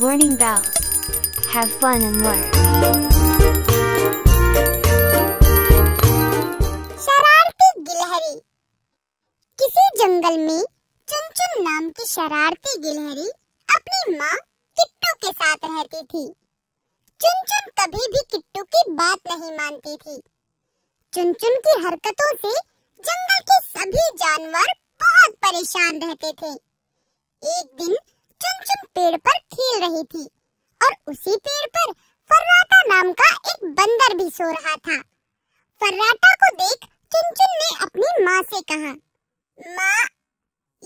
learning vowels. Have fun and learn. शरारती गिलहरी किसी जंगल में चुनचुन नाम की शरारती गिलहरी अपनी माँ किट्टू के साथ रहती थी चुनचुन कभी भी किट्टू की बात नहीं मानती थी चुनचुन की हरकतों से जंगल के सभी जानवर बहुत परेशान रहते थे एक दिन चुनचुन पेड़ पर खेल रही थी और उसी पेड़ पर फर्राटा नाम का एक बंदर भी सो रहा था फर्राटा को देख चुनचुन ने अपनी माँ से कहा माँ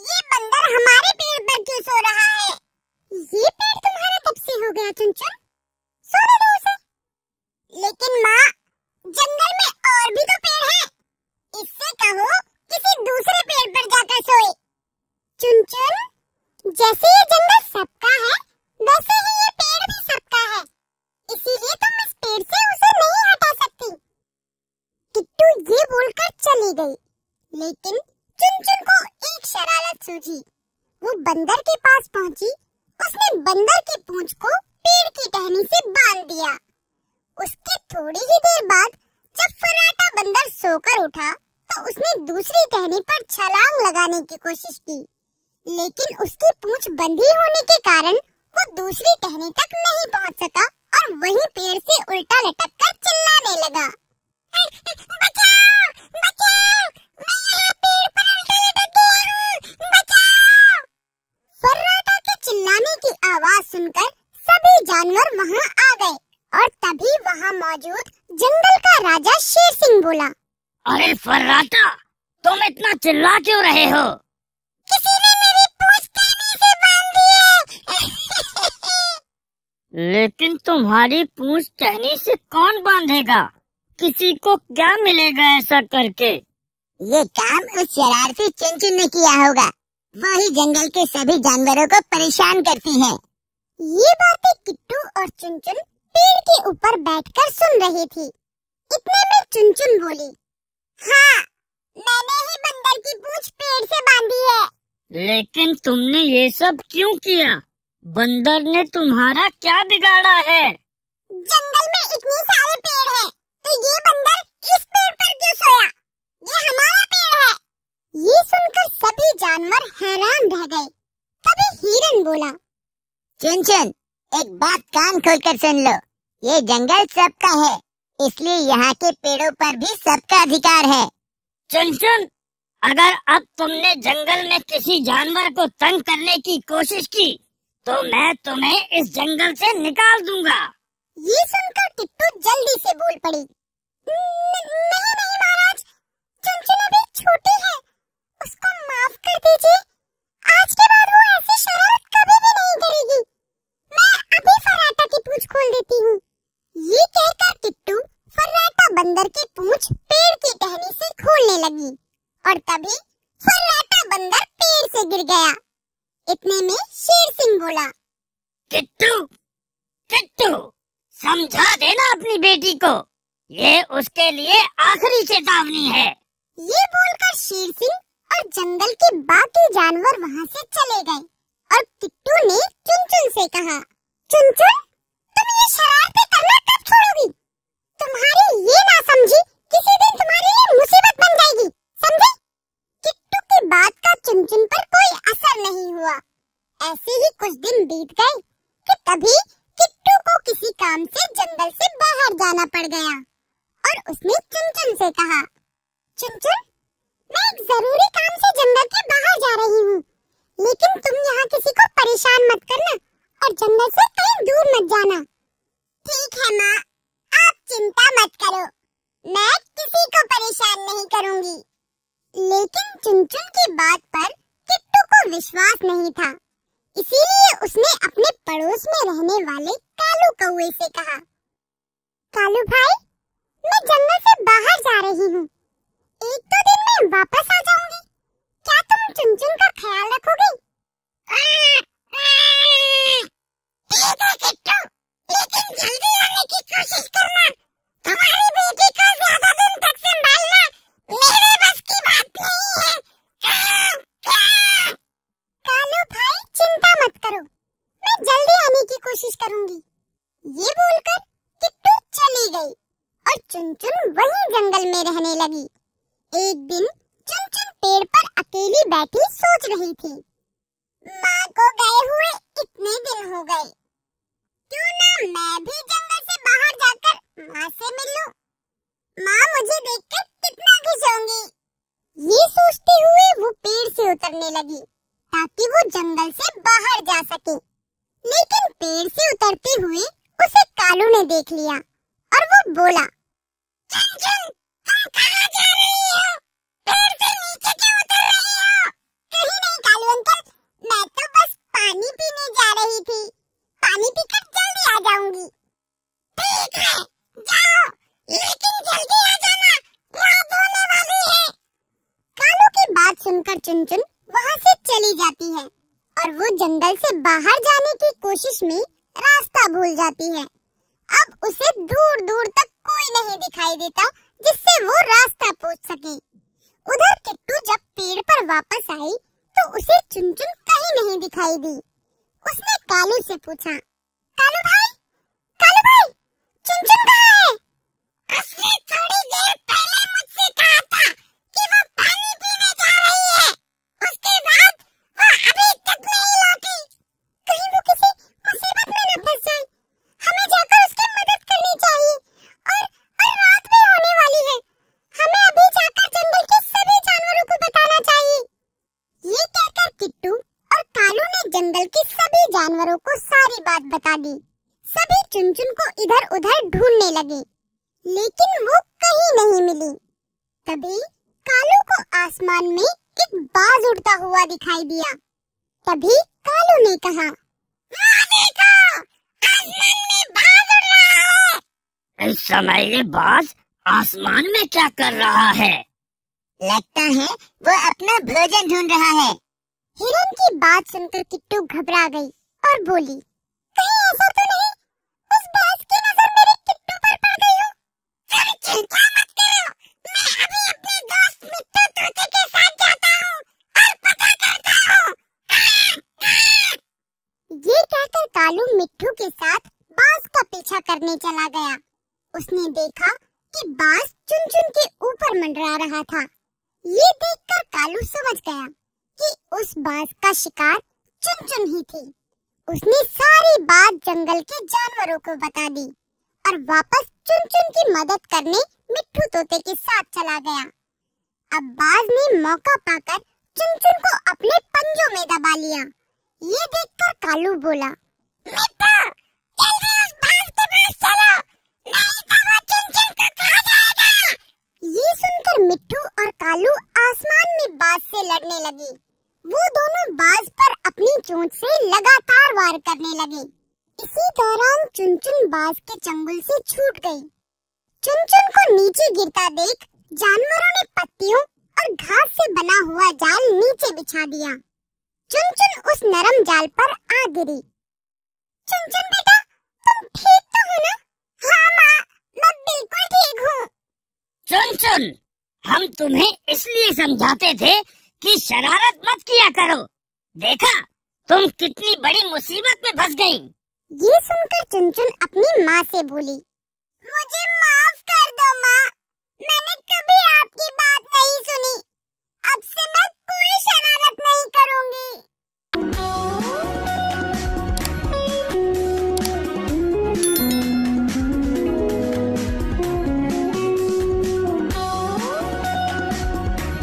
ये बंदर हमारे पेड़ पर क्यों सो रहा है ये पेड़ तुम्हारा कब से हो गया चुनचुन सोने दो उसे लेकिन माँ जंगल में और भी तो जैसे ये जंगल सबका है वैसे ही ये पेड़ भी सबका है इसीलिए तुम तो इस पेड़ से उसे नहीं हटा सकती किट्टू ये बोलकर चली गई लेकिन चुनचुन को एक शरारत सूझी वो बंदर के पास पहुंची उसने बंदर की पूंछ को पेड़ की टहनी से बांध दिया उसके थोड़ी ही देर बाद जब फराटा बंदर सोकर उठा तो उसने दूसरी टहनी पर छलांग लगाने की कोशिश की लेकिन उसकी पूछ बंधी होने के कारण वो दूसरी टहनी तक नहीं पहुंच सका और वहीं पेड़ से उल्टा लटक कर चिल्लाने लगा के चिल्लाने की आवाज सुनकर सभी जानवर वहाँ आ गए और तभी वहाँ मौजूद जंगल का राजा शेर सिंह बोला अरे फर्राटा तुम इतना चिल्ला क्यों रहे हो किसी लेकिन तुम्हारी पूछ टहनी से कौन बांधेगा किसी को क्या मिलेगा ऐसा करके ये काम उस शरारती चिंचन ने किया होगा वही जंगल के सभी जानवरों को परेशान करती है ये बातें किट्टू और चुनचुन पेड़ के ऊपर बैठकर सुन रही थी इतने में चुनचुन बोली हाँ मैंने ही बंदर की पूछ पेड़ से बांधी है लेकिन तुमने ये सब क्यों किया बंदर ने तुम्हारा क्या बिगाड़ा है जंगल में इतने सारे पेड़ हैं, तो ये बंदर इस पेड़ पर क्यों सोया ये हमारा पेड़ है ये सुनकर सभी जानवर हैरान रह गए तभी हिरन बोला चुन चुन एक बात कान खोलकर सुन लो ये जंगल सबका है इसलिए यहाँ के पेड़ों पर भी सबका अधिकार है चुन चुन अगर अब तुमने जंगल में किसी जानवर को तंग करने की कोशिश की तो मैं तुम्हें इस जंगल से निकाल दूंगा ये सुनकर टिट्टू जल्दी से बोल पड़ी नहीं नहीं महाराज चुनचुन अभी छोटी है उसको माफ कर दीजिए आज के बाद वो ऐसी शरारत कभी भी नहीं करेगी मैं अभी फराटा की पूछ खोल देती हूँ ये कहकर टिट्टू फर्राटा बंदर की पूछ पेड़ की टहनी से खोलने लगी और तभी फर्राटा बंदर पेड़ से गिर गया इतने में शेर सिंह बोला किट्टू किट्टू समझा देना अपनी बेटी को ये उसके लिए आखिरी चेतावनी है ये बोलकर शेर सिंह और जंगल के बाकी जानवर वहाँ से चले गए और किट्टू ने चुनचुन से कहा चुनचुन असर नहीं हुआ ऐसे ही कुछ दिन बीत गए कि तभी किट्टू को किसी काम से जंगल से बाहर जाना पड़ गया और उसने चुनचुन से कहा चुनचुन मैं एक जरूरी काम से जंगल के बाहर जा रही हूँ लेकिन तुम यहाँ किसी को परेशान मत करना और जंगल से कहीं दूर मत जाना ठीक है माँ आप चिंता मत करो मैं किसी को परेशान नहीं करूँगी लेकिन चुनचुन की बात पर किट्टू को विश्वास नहीं था इसीलिए उसने अपने पड़ोस में रहने वाले कालू कौए से कहा कालू भाई मैं जंगल से बाहर जा रही हूँ एक दो दिन में वापस आ जाऊंगी क्या तुम चुनचुन का ख्याल रखोगी लेकिन जल्दी आने की कोशिश करना तुम्हारी बेटी का ज्यादा बैठी सोच रही थी माँ को गए हुए इतने दिन हो गए क्यों ना मैं भी जंगल से बाहर जाकर माँ से मिलूं? माँ मुझे देखकर कितना खुश होंगी ये सोचते हुए वो पेड़ से उतरने लगी ताकि वो जंगल से बाहर जा सके लेकिन पेड़ से उतरते हुए उसे कालू ने देख लिया और वो बोला चुन चुन, तुम कहां जा रही हो? पेड़ से नीचे क्यों? कहीं नहीं कालू अंकल मैं तो बस पानी पीने जा रही थी पानी पीकर जल्दी आ जाऊंगी ठीक है जाओ लेकिन जल्दी आ जाना रात होने वाली है कालू की बात सुनकर चुनचुन वहाँ से चली जाती है और वो जंगल से बाहर जाने की कोशिश में रास्ता भूल जाती है अब उसे दूर दूर तक कोई नहीं दिखाई देता जिससे वो रास्ता पूछ सके उधर किट्टू जब पेड़ पर वापस आई तो उसे चुनचुन कहीं नहीं दिखाई दी उसने कालू से पूछा कालू भाई जानवरों को सारी बात बता दी सभी चुनचुन को इधर उधर ढूंढने लगे लेकिन वो कहीं नहीं मिली तभी कालू को आसमान में एक बाज उड़ता हुआ दिखाई दिया तभी कालू ने कहा तो इस समय ये बाज आसमान में क्या कर रहा है लगता है वो अपना भोजन ढूंढ रहा है हिरन की बात सुनकर किट्टू घबरा गई और बोली कहीं ऐसा तो नहीं उस की नजर मेरे किट्टू पर पड़ गई हो तुम चिंता मत करो मैं अभी अपने दोस्त मिट्टू तोते के साथ जाता हूँ और पता करता हूँ ये कहकर कालू मिट्टू के साथ बास का पीछा करने चला गया उसने देखा कि बास चुन चुन के ऊपर मंडरा रहा था ये देखकर कालू समझ गया कि उस बास का शिकार चुन चुन ही थी उसने सारी बात जंगल के जानवरों को बता दी और वापस चुन चुन की मदद करने मिट्टू तोते के साथ चला गया अब बाज ने मौका पाकर चुन चुन को अपने पंजों में दबा लिया ये देखकर कालू बोला मिट्ठू तो और कालू आसमान में बाज से लड़ने लगे वो दोनों बाज पर अपनी चोंच से लगा वार करने लगे इसी दौरान चुनचुन बाज के चंगुल से छूट गई चुनचुन को नीचे गिरता देख जानवरों ने पत्तियों और घास से बना हुआ जाल नीचे बिछा दिया चुनचुन उस नरम जाल पर आ गिरी चुनचुन बेटा तुम ठीक तो हो ना? हाँ माँ मैं बिल्कुल ठीक हूँ चुनचुन हम तुम्हें इसलिए समझाते थे कि शरारत मत किया करो देखा तुम कितनी बड़ी मुसीबत में फंस गयी ये सुनकर चुनचुन अपनी माँ से बोली मुझे माफ कर दो माँ मैंने कभी आप